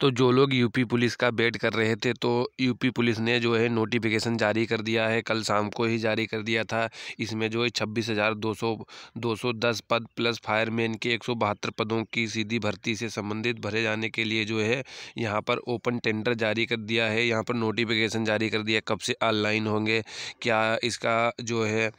तो जो लोग यूपी पुलिस का वेट कर रहे थे तो यूपी पुलिस ने जो है नोटिफिकेशन जारी कर दिया है कल शाम को ही जारी कर दिया था इसमें जो है छब्बीस हज़ार दो सौ दो सौ दस पद प्लस फायरमैन के एक सौ बहत्तर पदों की सीधी भर्ती से संबंधित भरे जाने के लिए जो है यहाँ पर ओपन टेंडर जारी कर दिया है यहाँ पर नोटिफिकेशन जारी कर दिया कब से ऑनलाइन होंगे क्या इसका जो है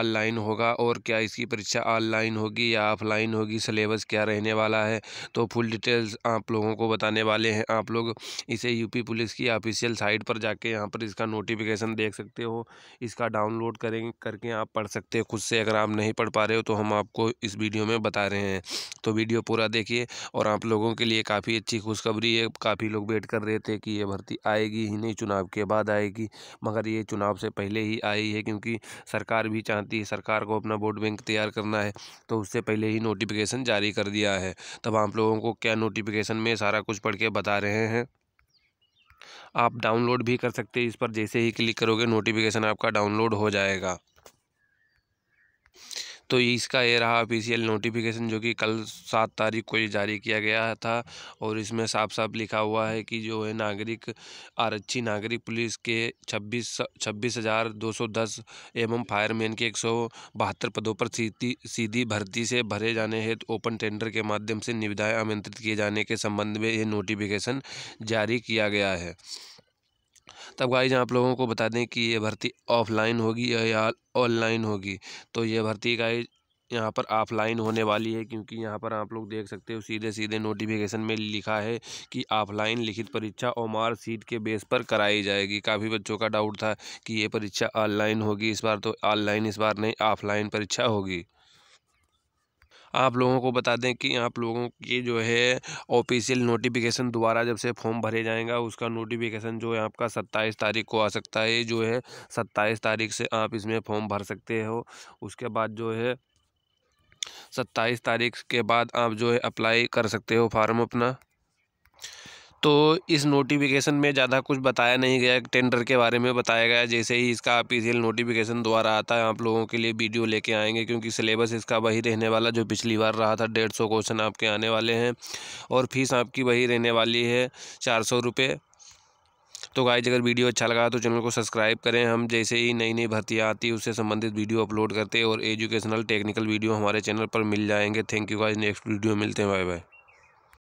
ऑनलाइन होगा और क्या इसकी परीक्षा ऑनलाइन होगी या ऑफलाइन होगी सिलेबस क्या रहने वाला है तो फुल डिटेल्स आप लोगों को बताने वाले वाले हैं आप लोग इसे यूपी पुलिस की ऑफिशियल साइट पर जाके यहाँ पर इसका नोटिफिकेशन देख सकते हो इसका डाउनलोड करें करके आप पढ़ सकते हो खुद से अगर आप नहीं पढ़ पा रहे हो तो हम आपको इस वीडियो में बता रहे हैं तो वीडियो पूरा देखिए और आप लोगों के लिए काफ़ी अच्छी खुशखबरी है काफ़ी लोग वेट कर रहे थे कि ये भर्ती आएगी ही नहीं चुनाव के बाद आएगी मगर ये चुनाव से पहले ही आई है क्योंकि सरकार भी चाहती है सरकार को अपना वोट बैंक तैयार करना है तो उससे पहले ही नोटिफिकेशन जारी कर दिया है तब आप लोगों को क्या नोटिफिकेशन में सारा कुछ पढ़ के बता रहे हैं आप डाउनलोड भी कर सकते हैं इस पर जैसे ही क्लिक करोगे नोटिफिकेशन आपका डाउनलोड हो जाएगा तो इसका ये रहा ऑफिशियल नोटिफिकेशन जो कि कल सात तारीख को ये जारी किया गया था और इसमें साफ साफ लिखा हुआ है कि जो है नागरिक आरक्षी नागरिक पुलिस के छब्बीस छब्बीस हज़ार दो सौ दस एवं फायरमैन के एक सौ बहत्तर पदों पर सीधी सीधी भर्ती से भरे जाने हेतु ओपन टेंडर के माध्यम से निविदाएँ आमंत्रित किए जाने के संबंध में ये नोटिफिकेशन जारी किया गया है तब गाइज आप लोगों को बता दें कि ये भर्ती ऑफलाइन होगी या ऑनलाइन होगी तो ये भर्ती गाइज यहाँ पर ऑफलाइन होने वाली है क्योंकि यहाँ पर आप लोग देख सकते हो सीधे सीधे नोटिफिकेशन में लिखा है कि ऑफलाइन लिखित परीक्षा ओमार सीट के बेस पर कराई जाएगी काफ़ी बच्चों का डाउट था कि ये परीक्षा ऑनलाइन होगी इस बार तो ऑनलाइन इस बार नहीं ऑफलाइन परीक्षा होगी आप लोगों को बता दें कि आप लोगों की जो है ऑफिशियल नोटिफिकेशन दोबारा जब से फॉर्म भरे जाएगा उसका नोटिफिकेशन जो है आपका सत्ताईस तारीख को आ सकता है जो है सत्ताईस तारीख से आप इसमें फॉर्म भर सकते हो उसके बाद जो है सत्ताईस तारीख के बाद आप जो है अप्लाई कर सकते हो फार्म अपना तो इस नोटिफिकेशन में ज़्यादा कुछ बताया नहीं गया टेंडर के बारे में बताया गया जैसे ही इसका ऑफिशियल नोटिफिकेशन द्वारा आता है आप लोगों के लिए वीडियो लेके आएंगे क्योंकि सिलेबस इसका वही रहने वाला जो पिछली बार रहा था डेढ़ सौ क्वेश्चन आपके आने वाले हैं और फीस आपकी वही रहने वाली है चार सौ रुपये तो गाइज अगर वीडियो अच्छा लगा तो चैनल को सब्सक्राइब करें हम जैसे ही नई नई भर्तियाँ आती है उससे संबंधित वीडियो अपलोड करते हैं और एजुकेशनल टेक्निकल वीडियो हमारे चैनल पर मिल जाएंगे thank you guys next video मिलते हैं बाय बाय